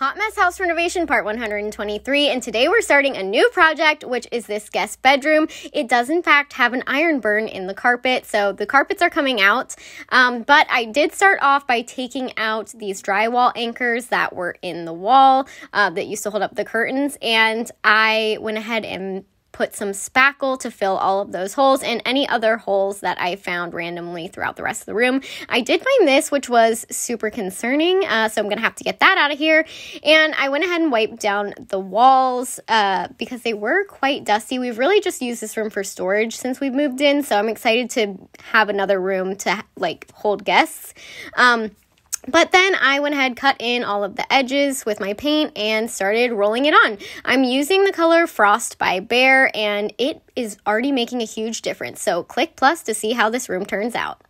Hot Mess House Renovation Part 123, and today we're starting a new project, which is this guest bedroom. It does, in fact, have an iron burn in the carpet, so the carpets are coming out. Um, but I did start off by taking out these drywall anchors that were in the wall uh, that used to hold up the curtains, and I went ahead and put some spackle to fill all of those holes and any other holes that I found randomly throughout the rest of the room. I did find this, which was super concerning, uh, so I'm gonna have to get that out of here. And I went ahead and wiped down the walls uh, because they were quite dusty. We've really just used this room for storage since we've moved in, so I'm excited to have another room to like hold guests. Um, but then I went ahead, cut in all of the edges with my paint and started rolling it on. I'm using the color Frost by Bear and it is already making a huge difference. So click plus to see how this room turns out.